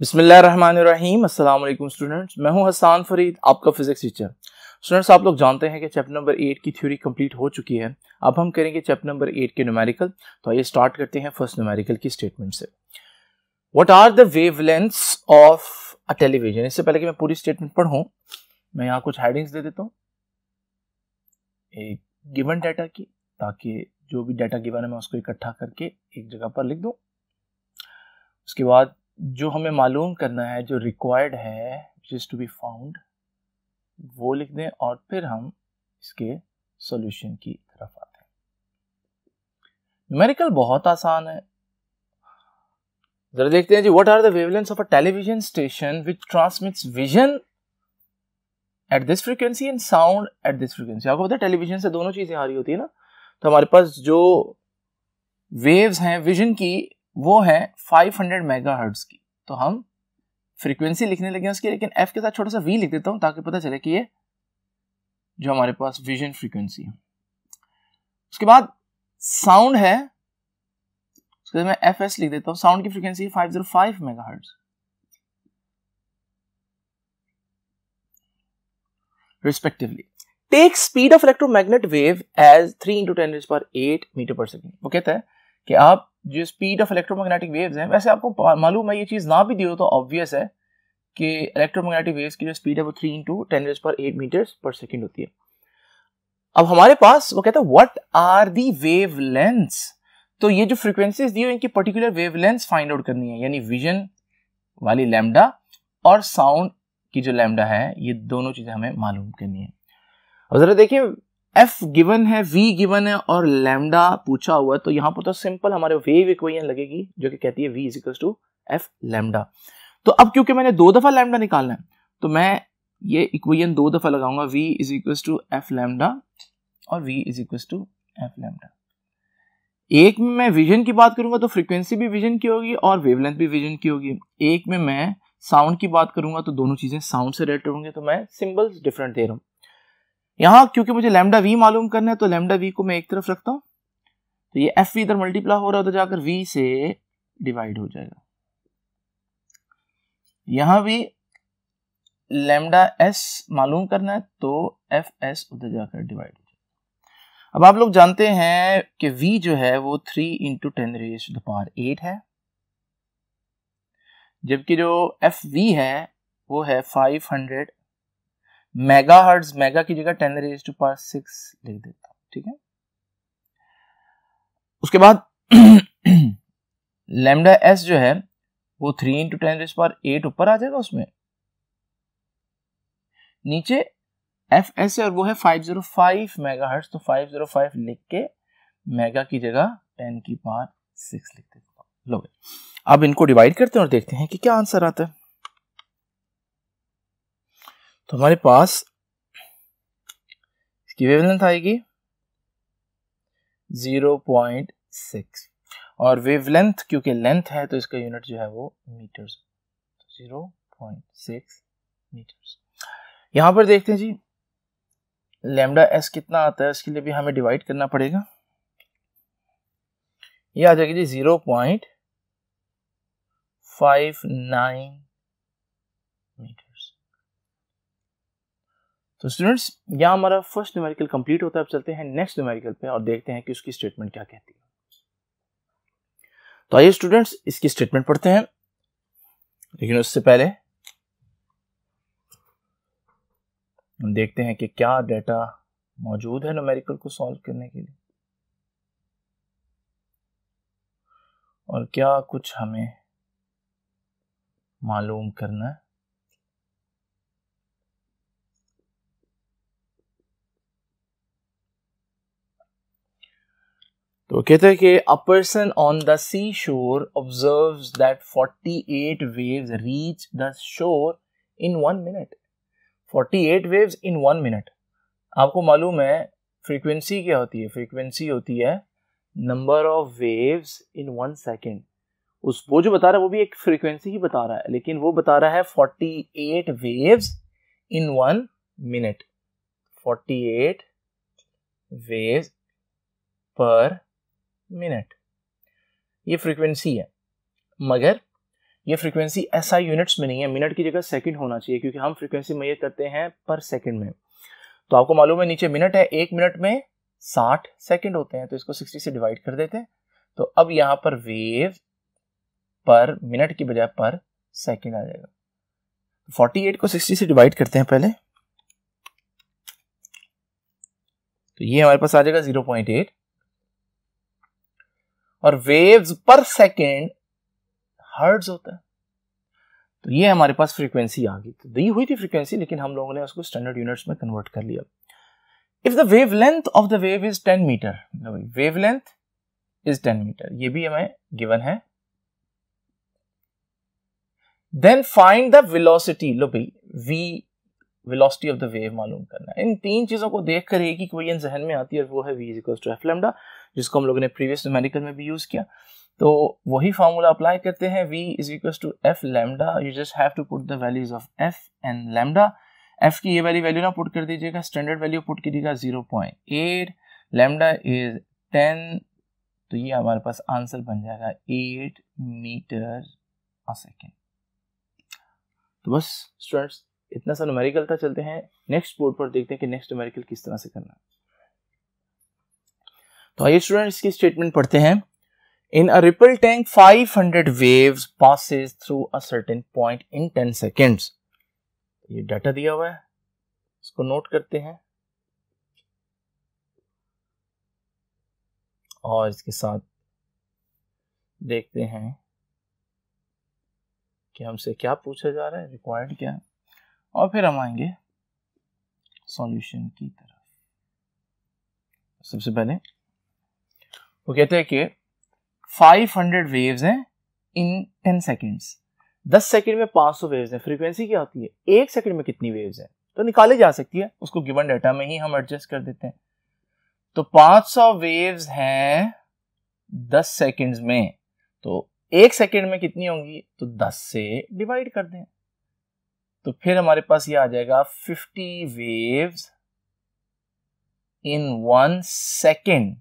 बिसमीम अल्लाम स्टूडेंट्स मैं हूं हसान फरीद आपका फिजिक्स टीचर स्टूडेंट्स आप लोग जानते हैं कि चैप्टर नंबर एट की थ्योरी कंप्लीट हो चुकी है अब हम करेंगे चैप्टर नंबर एट के न्यूमेरिकल तो आइए स्टार्ट करते हैं फर्स्ट न्यूमेरिकल की स्टेटमेंट से what are the wave of a television इससे पहले कि मैं पूरी स्टेटमेंट पढ़ूँ मैं यहाँ कुछ हेडिंग्स दे देता हूँ एक गिवन डाटा की ताकि जो भी डाटा गिवन है मैं उसको इकट्ठा करके एक जगह पर लिख दूँ उसके बाद जो हमें मालूम करना है जो रिक्वायर्ड है which is to be found वो लिख दें और फिर हम इसके सॉल्यूशन की तरफ आते हैं न्यूमेरिकल बहुत आसान है जरा देखते हैं जी what are the wavelengths of a television station which transmits vision at this frequency and sound at this frequency आपको पता है टेलीविजन से दोनों चीजें आ रही होती है ना तो हमारे पास जो वेव्स हैं विजन की वो है 500 मेगाहर्ट्ज की तो हम फ्रीक्वेंसी लिखने लगे उसकी लेकिन एफ के साथ छोटा सा वी लिख देता हूं ताकि पता चले कि ये जो हमारे पास विजन फ्रीक्वेंसी है उसके बाद साउंड है उसके मैं एफ एस लिख देता हूं साउंड की frequency 505 megahertz respectively take speed of electromagnetic wave as three into ten power eight metre per second वो कहता है कि आप जो स्पीड ऑफ इलेक्ट्रोमैग्नेटिक वेव्स हैं वैसे आपको मालूम है ये चीज़ ना भी दी हो तो ऑब्वियस है कि इलेक्ट्रोमैग्नेटिक वेव्स की जो स्पीड है वो three into ten raise power eight metres per second होती है अब हमारे पास वो कहता है what are the wave lengths तो ये जो फ्रिक्वेंसीज दी हो इनकी particular wave length find out करनी है यानी विजन वाली लैमडा और साउंड की जो लैमडा है ये दोनों चीज़ें हमें मालूम करनी है अब ज़रा देखिए एफ गिवन है वी गिवन है और लैमडा पूछा हुआ है तो यहाँ पर तो सिंपल हमारे वेव इक्वेशन लगेगी जो कि कहती है V is equal to F lambda तो अब क्योंकि मैंने दो दफा लैमडा निकालना है तो मैं ये इक्वेशन दो दफा लगाऊंगा V is equal to F lambda और V is equal to F lambda एक में मैं विजन की बात करूंगा तो फ्रीक्वेंसी भी विजन की होगी और वेवलेंथ भी विजन की होगी एक में मैं साउंड की बात करूंगा तो दोनों चीजें साउंड से रिलेटेड होंगी तो मैं सिंबल्स डिफरेंट दे रहा हूँ यहां क्योंकि मुझे लेमडा वी मालूम करना है तो लेमडा वी को मैं एक तरफ रखता हूं तो ये एफ वी इधर मल्टीप्लाई हो रहा है उधर जाकर वी से डिवाइड हो जाएगा यहां भी लेमडा एस मालूम करना है तो एफ एस उधर जाकर डिवाइड हो जाएगा अब आप लोग जानते हैं कि वी जो है वो three into ten raise power eight है जबकि जो एफ वी है वो है five hundred mega hertz mega की जगह ten raise to power six लिख देता हूं ठीक है उसके बाद लेमडा एस जो है वो three into ten raise power eight ऊपर आ जाएगा उसमें नीचे एफ एस है और वो है five zero five mega hertz तो फाइव जीरो फाइव लिख के मेगा की जगह टेन की पावर सिक्स लिख देता हूँ लो अब इनको डिवाइड करते हैं और देखते हैं कि क्या आंसर आता है तो हमारे पास इसकी वेवलेंथ आएगी ज़ीरो पॉइंट सिक्स और वेवलेंथ क्योंकि लेंथ है तो इसका यूनिट जो है वो metres zero point six metres यहां पर देखते हैं जी लेमडा एस कितना आता है इसके लिए भी हमें डिवाइड करना पड़ेगा ये आ जाएगी जी ज़ीरो पॉइंट फाइव नाइन तो स्टूडेंट्स यहाँ हमारा फर्स्ट न्यूमेरिकल कंप्लीट होता है अब चलते हैं नेक्स्ट न्यूमेरिकल पे और देखते हैं कि उसकी स्टेटमेंट क्या कहती है तो आइए स्टूडेंट्स इसकी स्टेटमेंट पढ़ते हैं लेकिन उससे पहले हम देखते हैं कि क्या डेटा मौजूद है न्यूमेरिकल को सॉल्व करने के लिए और क्या कुछ हमें मालूम करना है तो कहते हैं कि a person on the sea shore observe that 48 wave reach the shore in one minute 48 wave in one minute आपको मालूम है फ्रीक्वेंसी क्या होती है फ्रीक्वेंसी होती है number of waves in one second उस वो जो बता रहा है वो भी एक फ्रीक्वेंसी ही बता रहा है लेकिन वो बता रहा है 48 wave in one minute 48 wave per minute ये फ्रीक्वेंसी है मगर ये फ्रीक्वेंसी ऐसा यूनिट्स में नहीं है मिनट की जगह सेकंड होना चाहिए क्योंकि हम फ्रीक्वेंसी में करते हैं पर सेकंड में तो आपको मालूम है नीचे मिनट है एक मिनट में साठ सेकंड होते हैं तो इसको सिक्सटी से डिवाइड कर देते हैं तो अब यहाँ पर वेव पर मिनट की बजाय पर सेकेंड आ जाएगा फोर्टी को सिक्सटी से डिवाइड करते हैं पहले तो ये हमारे पास आ जाएगा जीरो पॉइंट एट और वेव्स पर सेकेंड हर्ड्स होता है तो ये हमारे पास फ्रीक्वेंसी आ गई तो दी हुई थी फ्रीक्वेंसी लेकिन हम लोगों ने उसको स्टैंडर्ड यूनिट्स में कन्वर्ट कर लिया if the wave length of the wave is ten metre wave length is ten metre ये भी हमें गिवन है देन फाइंड द विलोसिटी लो भाई V velocity of the wave मालूम करना है इन तीन चीज़ों को देख कर एक ही क्वेश्चन जहन में आती है और वो है V equals to F lambda जिसको हम लोगों ने प्रीवियस मेडिकल में भी यूज़ किया तो वही फार्मूला अप्लाई करते हैं V is equals to F lambda you just have to put the values of F and lambda F की ये वाली वैल्यू ना पुट कर दीजिएगा स्टैंडर्ड वैल्यू पुट कीजिएगा zero point eight lambda is ten तो ये हमारे पास आंसर बन जाएगा एट मीटर अ सेकेंड तो बस स्टूडेंट्स इतना सा नुमेरिकल था चलते हैं नेक्स्ट बोर्ड पर देखते हैं कि नेक्स्ट नुमेरिकल किस तरह से करना तो आइए स्टूडेंट इसकी स्टेटमेंट पढ़ते हैं in a ripple tank 500 wave passes through a certain point in 10 seconds ये डाटा दिया हुआ है इसको नोट करते हैं और इसके साथ देखते हैं कि हमसे क्या पूछा जा रहा है रिक्वायर्ड क्या है और फिर हम आएंगे सॉल्यूशन की तरफ सबसे पहले वो कहते हैं कि 500 वेव्स हैं इन 10 सेकंड्स 10 सेकंड में 500 वेव्स हैं फ्रीक्वेंसी क्या होती है एक सेकंड में कितनी वेव्स हैं तो निकाली जा सकती है उसको गिवन डाटा में ही हम एडजस्ट कर देते हैं तो 500 वेव्स हैं 10 सेकंड्स में तो एक सेकंड में कितनी होंगी तो 10 से डिवाइड कर दें तो फिर हमारे पास ये आ जाएगा 50 वेव्स इन वन सेकेंड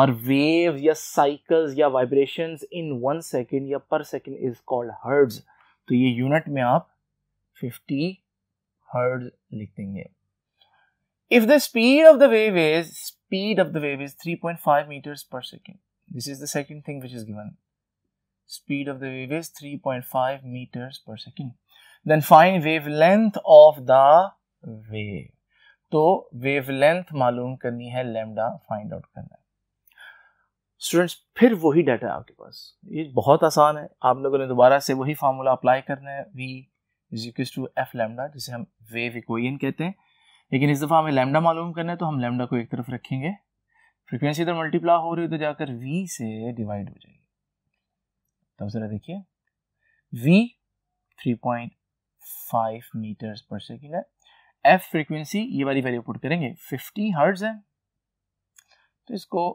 और वेव या साइकिल्स या वाइब्रेशन इन वन सेकेंड या per second is called hertz तो ये यूनिट में आप 50 हर्ड लिख देंगे if the speed of the wave is speed of the wave is 3.5 metres per second this is the second thing which is given speed of the wave is 3.5 metres per second then find wavelength of the wave तो wavelength मालूम करनी है lambda find out करना है students फिर वही data है आपके पास ये बहुत आसान है आप लोगों ने दोबारा से वही फार्मूला अप्लाई करना है वी इजिक्स टू एफ लेमडा जिसे हम वेव इक्वेशन कहते हैं लेकिन इस दफ़ा हमें लेमडा मालूम करना है तो हम लेमडा को एक तरफ रखेंगे फ्रिक्वेंसी इधर मल्टीप्लाई हो रही है तो जाकर वी से डिवाइड हो जाएगी तब जरा देखिए V three point five metres per second है एफ फ्रीक्वेंसी ये वाली वैल्यू पुट करेंगे फिफ्टी हर्ट्ज है तो इसको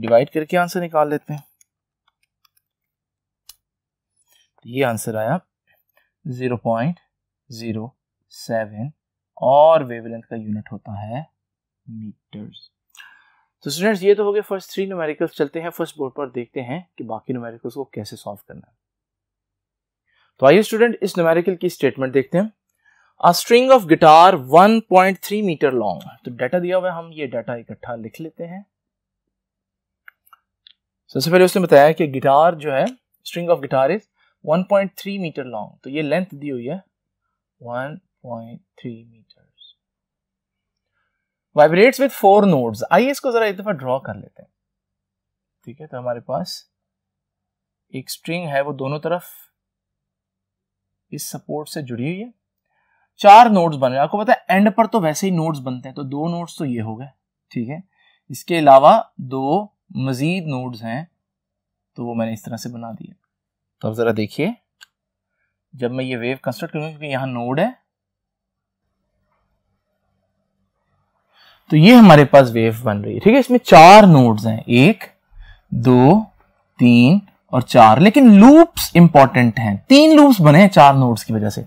डिवाइड करके आंसर निकाल लेते हैं ये आंसर आया ज़ीरो पॉइंट ज़ीरो सेवन और वेवलेंथ का यूनिट होता है मीटर्स तो स्टूडेंट्स ये तो हो गए फर्स्ट थ्री न्यूमेरिकल्स चलते हैं फर्स्ट बोर्ड पर देखते हैं कि बाकी न्यूमेरिकल्स को कैसे सॉल्व करना है तो आइए स्टूडेंट इस न्यूमेरिकल की स्टेटमेंट देखते हैं a string of guitar 1.3 metre long तो डाटा दिया हुआ है हम ये डाटा इकट्ठा लिख लेते हैं सबसे पहले उसने बताया कि गिटार जो है string of guitar is 1.3 metre long तो ये लेंथ दी हुई है 1.3 metre vibrates with four nodes आइए इसको जरा एक दफा ड्रॉ कर लेते हैं ठीक है तो हमारे पास एक स्ट्रिंग है वो दोनों तरफ इस सपोर्ट से जुड़ी हुई है चार नोड्स बन रहे हैं आपको पता है एंड पर तो वैसे ही नोड्स बनते हैं तो दो नोड्स तो ये हो गए ठीक है इसके अलावा दो मज़ीद नोड्स हैं तो वो मैंने इस तरह से बना दिए तो अब ज़रा देखिए जब मैं ये वेव कंस्ट्रक्ट करूंगा क्योंकि यहां नोड है तो ये हमारे पास वेव बन रही है ठीक है इसमें चार नोड्स हैं एक दो तीन और चार लेकिन लूप्स इंपॉर्टेंट हैं तीन लूप्स बने हैं चार नोड्स की वजह से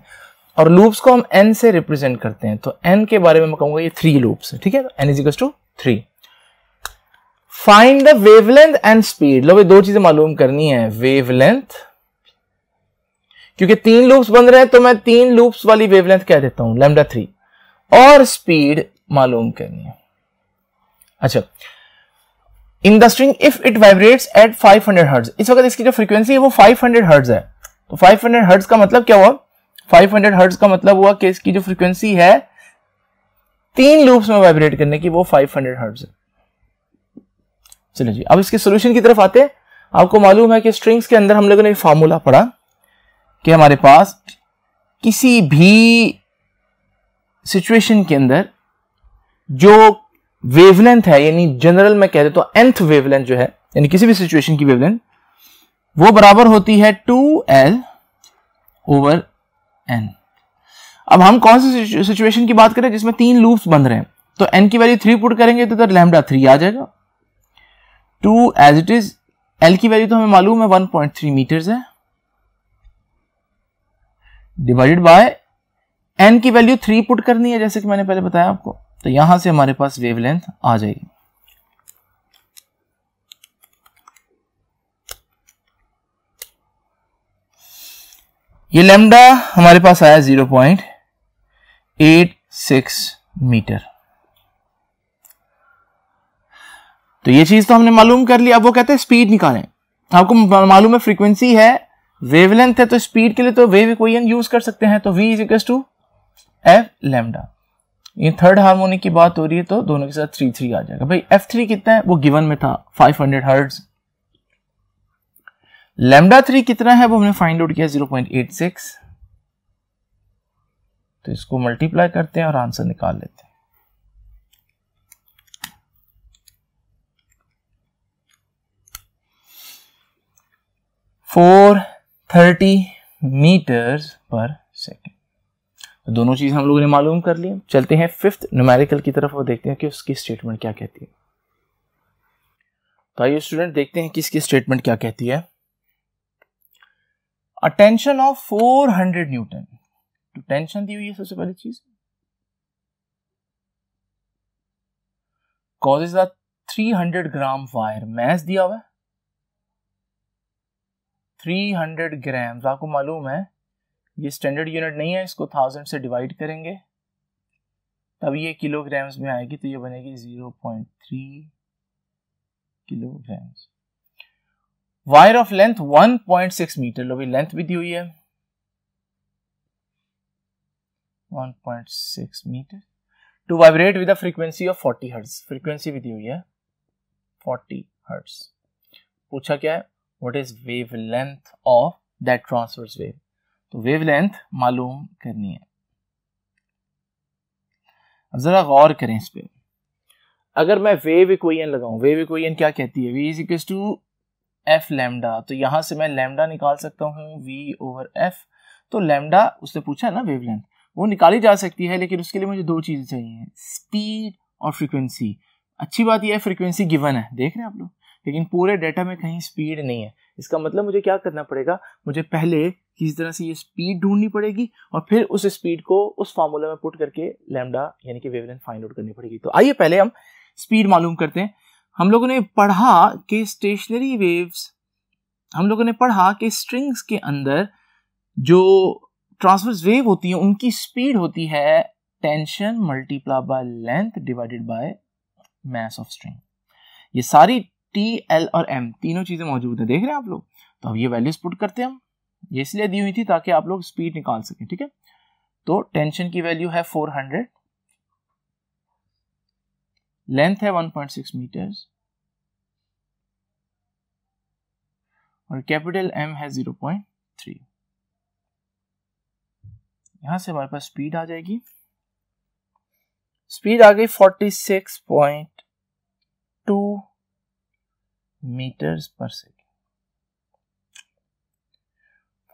और लूप्स को हम एन से रिप्रेजेंट करते हैं तो एन के बारे में मैं कहूंगा ये थ्री लूप्स है ठीक है N equals to three find the wavelength and speed लो दो चीजें मालूम करनी है वेवलेंथ क्योंकि तीन लूप्स बन रहे हैं तो मैं तीन लूप्स वाली वेवलेंथ कह देता हूं लेमडा थ्री और स्पीड मालूम करनी है अच्छा in the string if it vibrates at 500 hundred hertz इस वक्त इसकी जो फ्रीक्वेंसी है वो 500 हंड्रेड हर्ट्ज है तो 500 हंड्रेड हर्ट्ज का मतलब क्या हुआ 500 हंड्रेड हर्ट्ज का मतलब हुआ कि इसकी जो फ्रीक्वेंसी है तीन लूप्स में वाइब्रेट करने की वो 500 हंड्रेड हर्ट्ज है चलो जी अब इसके सोल्यूशन की तरफ आते हैं आपको मालूम है कि स्ट्रिंग्स के अंदर हम लोगों ने फार्मूला पढ़ा कि हमारे पास किसी भी सिचुएशन के अंदर जो वेवलेंथ है यानी जनरल में कह देता हूं एंथ वेवलेंथ जो है यानी किसी भी सिचुएशन की वेवलेंथ वो बराबर होती है टू एल ओवर एन अब हम कौन सी सिचुएशन की बात करें जिसमें तीन लूप्स बन रहे हैं तो एन की वैल्यू थ्री पुट करेंगे तो इधर लेमडा थ्री आ जाएगा two as it is L की वैल्यू तो हमें मालूम है वन पॉइंट थ्री मीटर्स है डिवाइडेड बाय एन की वैल्यू थ्री पुट करनी है जैसे कि मैंने पहले बताया आपको तो यहां से हमारे पास वेवलेंथ आ जाएगी ये लेमडा हमारे पास आया 0.86 मीटर तो ये चीज तो हमने मालूम कर ली अब वो कहते हैं स्पीड निकालें आपको मालूम है फ्रीक्वेंसी है वेवलेंथ है तो स्पीड के लिए तो वेव इक्वेशन यूज कर सकते हैं तो v is equal to F lambda ये थर्ड हार्मोनिक की बात हो रही है तो दोनों के साथ थ्री थ्री आ जाएगा भाई एफ थ्री कितना है वो गिवन में था five hundred hertz lambda three कितना है वो हमने फाइंड आउट किया जीरो पॉइंट एट सिक्स तो इसको मल्टीप्लाई करते हैं और आंसर निकाल लेते हैं four thirty metres per second तो दोनों चीज़ हम लोगों ने मालूम कर ली चलते हैं फिफ्थ न्यूमेरिकल की तरफ और देखते हैं कि उसकी स्टेटमेंट क्या कहती है तो आइए स्टूडेंट देखते हैं कि इसकी स्टेटमेंट क्या कहती है अटेंशन टेंशन ऑफ 400 न्यूटन तो टेंशन दी हुई है सबसे पहली चीज cause is three hundred gram wire mass दिया हुआ है 300 ग्राम आपको मालूम है ये स्टैंडर्ड यूनिट नहीं है इसको थाउजेंड से डिवाइड करेंगे तब ये किलोग्राम्स में आएगी तो ये बनेगी zero point three kilograms wire of length one point six metre लो भी लेंथ भी दी हुई है 1.6 metre to vibrate with frequency of 40 hertz frequency भी दी हुई है 40 हर्ट्ज पूछा क्या है what is wave length of that transverse wave तो वेवलेंथ मालूम करनी है अब ज़रा गौर करें इस पर अगर मैं वेव इक्वेशन लगाऊं वेव इक्वेशन क्या कहती है V is equal to F lambda तो यहां से मैं लेमडा निकाल सकता हूं वी ओवर एफ तो लैमडा उसने पूछा है ना वेवलेंथ वो निकाली जा सकती है लेकिन उसके लिए मुझे दो चीज़ें चाहिए स्पीड और फ्रीक्वेंसी अच्छी बात यह है फ्रीक्वेंसी गिवन है देख रहे हैं आप लोग लेकिन पूरे डेटा में कहीं स्पीड नहीं है इसका मतलब मुझे क्या करना पड़ेगा मुझे पहले किसी तरह से ये स्पीड ढूंढनी पड़ेगी और फिर उस स्पीड को उस फार्मूला में पुट करके लैमडा यानी कि वेवलेंथ फाइंड आउट करनी पड़ेगी तो आइए पहले हम स्पीड मालूम करते हैं हम लोगों ने पढ़ा कि स्टेशनरी वेव्स हम लोगों ने पढ़ा कि स्ट्रिंग्स के अंदर जो ट्रांसवर्स वेव होती है उनकी स्पीड होती है tension multiply by length divided by mass of string ये सारी टी एल और एम तीनों चीज़ें मौजूद है देख रहे हैं आप लोग तो अब ये वैल्यूज पुट करते हैं हम ये इसलिए दी हुई थी ताकि आप लोग स्पीड निकाल सकें ठीक है तो टेंशन की वैल्यू है 400 लेंथ है 1.6 मीटर और कैपिटल एम है 0.3 यहां से हमारे पास स्पीड आ जाएगी स्पीड आ गई 46.2 meters per second.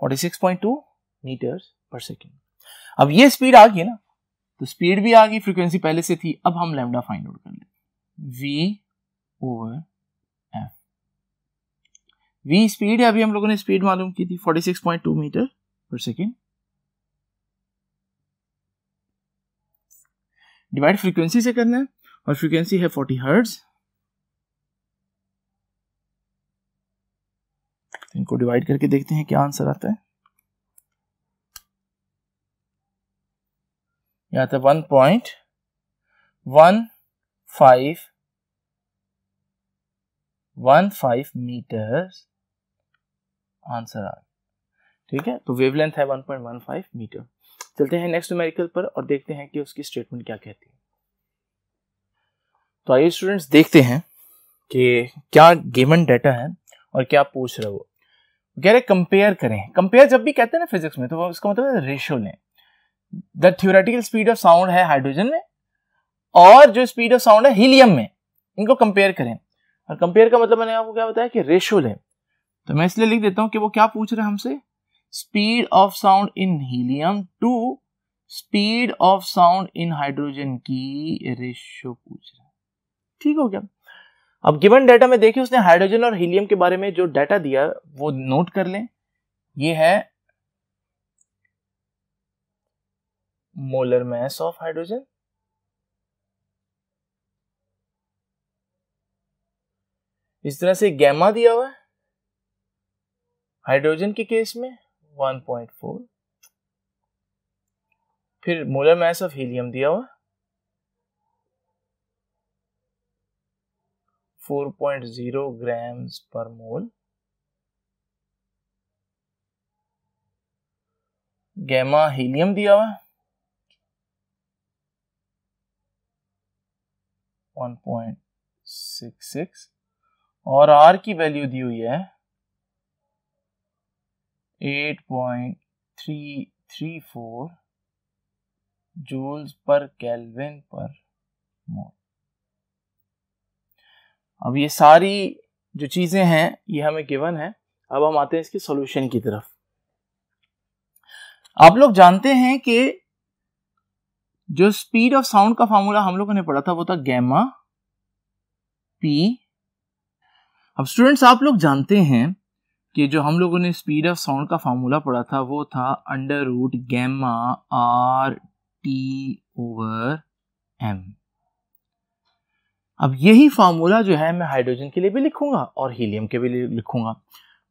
46.2 meters per second. अब ये स्पीड आ गई ना तो स्पीड भी आ गई फ्रीक्वेंसी पहले से थी अब हम लैम्डा फाइंड आउट कर लें v over f v speed है अभी हम लोगों ने स्पीड मालूम की थी 46.2 metre per second divide frequency से करना है और फ्रीक्वेंसी है 40 हर्ट्ज़ इनको डिवाइड करके देखते हैं क्या आंसर आता है यह आता one point one five one five metre answer आ ठीक है तो वेवलेंथ है 1.15 मीटर चलते हैं नेक्स्ट न्यूमेरिकल पर और देखते हैं कि उसकी स्टेटमेंट क्या कहती है तो आइए स्टूडेंट्स देखते हैं कि क्या गेमन डाटा है और क्या पूछ रहे हो कह रहे कंपेयर करें कंपेयर जब भी कहते हैं ना फिजिक्स में तो इसका मतलब रेशियो लें the theoretical speed of sound है हाइड्रोजन में और जो स्पीड ऑफ साउंड है हीलियम में इनको कंपेयर करें और कंपेयर का मतलब मैंने आपको क्या बताया कि रेशियो लें तो मैं इसलिए लिख देता हूं कि वो क्या पूछ रहे हैं हमसे speed of sound in helium to speed of sound in hydrogen की रेशियो पूछ रहे है ठीक हो गया अब गिवन डाटा में देखिए उसने हाइड्रोजन और हीलियम के बारे में जो डाटा दिया वो नोट कर लें ये है मोलर मैस ऑफ हाइड्रोजन इस तरह से गैमा दिया हुआ है हाइड्रोजन के केस में 1.4 फिर मोलर मैस ऑफ हीलियम दिया हुआ 4.0 grams per mole. Gamma helium दिया हुआ वन पॉइंट सिक्स सिक्स और आर की वैल्यू दी हुई है eight point three three four joules per kelvin per mole अब ये सारी जो चीज़ें हैं ये हमें गिवन है अब हम आते हैं इसके सॉल्यूशन की तरफ आप लोग जानते हैं कि जो स्पीड ऑफ साउंड का फार्मूला हम लोगों ने पढ़ा था वो था गैमा पी अब स्टूडेंट्स आप लोग जानते हैं कि जो हम लोगों ने स्पीड ऑफ साउंड का फार्मूला पढ़ा था वो था under root gamma R T over M अब यही फार्मूला जो है मैं हाइड्रोजन के लिए भी लिखूंगा और हीलियम के भी लिखूंगा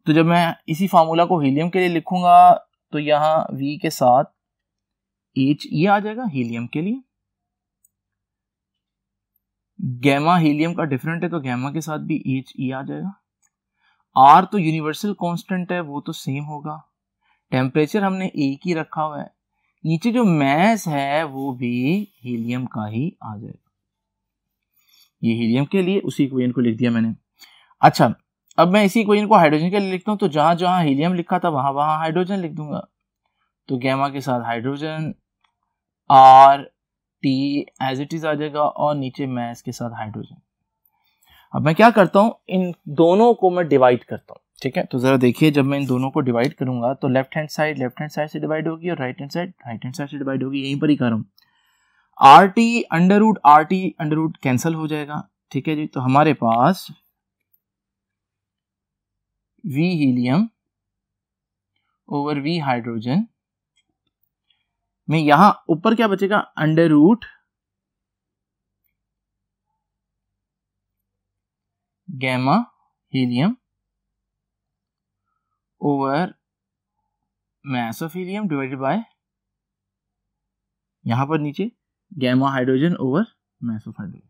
तो जब मैं इसी फार्मूला को हीलियम के लिए लिखूंगा तो यहाँ V के साथ H ये आ जाएगा हीलियम के लिए गैमा हीलियम का डिफरेंट है तो गैमा के साथ भी एच ई e आ जाएगा आर तो यूनिवर्सल कांस्टेंट है वो तो सेम होगा टेम्परेचर हमने एक ही रखा हुआ है नीचे जो मैस है वो भी हीलियम का ही आ जाएगा ये हीलियम के लिए उसी इक्वेशन को लिख दिया मैंने अच्छा अब मैं इसी इक्वेशन को हाइड्रोजन के लिए लिखता हूँ तो जहाँ जहाँ हीलियम लिखा था वहाँ वहाँ हाइड्रोजन लिख दूंगा तो गैमा के साथ hydrogen R T as it is आ जाएगा और नीचे मैं इसके साथ हाइड्रोजन अब मैं क्या करता हूँ इन दोनों को मैं डिवाइड करता हूँ ठीक है तो ज़रा देखिए जब मैं इन दोनों को डिवाइड करूंगा तो left hand side left hand side से डिवाइड होगी और right hand side right hand side से डिवाइड होगी यहीं पर ही कर रहा हूँ R T under root R T under root cancel हो जाएगा ठीक है जी तो हमारे पास V helium over V hydrogen में यहां ऊपर क्या बचेगा under root gamma helium over mass of helium divided by यहां पर नीचे gamma hydrogen over mass of hydrogen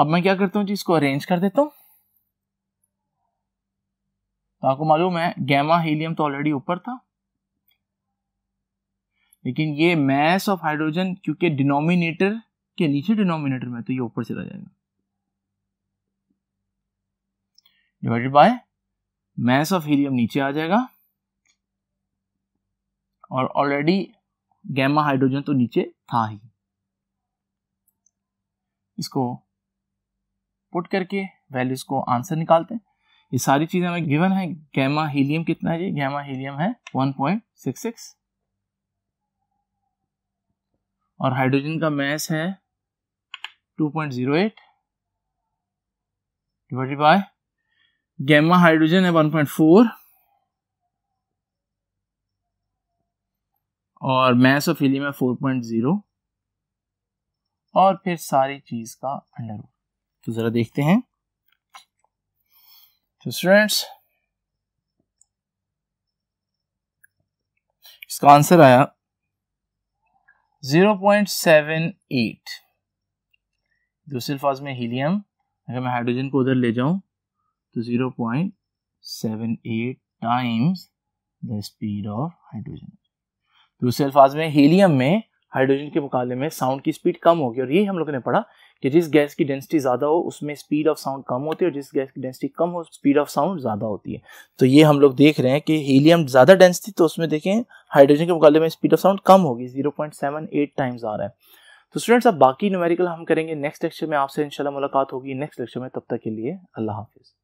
अब मैं क्या करता हूं जी इसको अरेंज कर देता हूं तो आपको मालूम है गैमा हीलियम तो ऑलरेडी ऊपर था लेकिन ये मैस ऑफ हाइड्रोजन क्योंकि डिनोमिनेटर के नीचे डिनोमिनेटर में तो ये ऊपर चला जाएगा divided by mass of helium नीचे आ जाएगा और ऑलरेडी गैमा हाइड्रोजन तो नीचे था ही इसको पुट करके वैल्यूज को आंसर निकालते हैं ये सारी चीजें हमें गिवन है गैमा हीलियम कितना है गैमा हीलियम है 1.66 और हाइड्रोजन का मैस है 2.08 डिवाइडेड बाय गैमा हाइड्रोजन है 1.4 और मैस ऑफ हिलियम है फोर पॉइंट ज़ीरो और फिर सारी चीज़ का अंडर रूट तो ज़रा देखते हैं तो स्टूडेंट्स इसका आंसर आया ज़ीरो पॉइंट सेवन एट दूसरे अल्फाज में हीलियम अगर मैं हाइड्रोजन को उधर ले जाऊं तो zero point seven eight times the speed of hydrogen दूसरे अल्फाज में हीलियम में हाइड्रोजन के मुकाबले में साउंड की स्पीड कम होगी और ये हम लोगों ने पढ़ा कि जिस गैस की डेंसिटी ज़्यादा हो उसमें स्पीड ऑफ साउंड कम होती है और जिस गैस की डेंसिटी कम हो स्पीड ऑफ साउंड ज़्यादा होती है तो ये हम लोग देख रहे हैं कि हीलियम ज़्यादा डेंस थी तो उसमें देखें हाइड्रोजन के मुकाबले में स्पीड ऑफ साउंड कम होगी zero point seven eight times आ रहा है तो स्टूडेंट्स अब बाकी न्यूमेरिकल हम करेंगे नेक्स्ट लेक्चर में आपसे इंशाल्लाह मुलाकात होगी नेक्स्ट लेक्चर में तब तक के लिए अल्लाह हाफिज़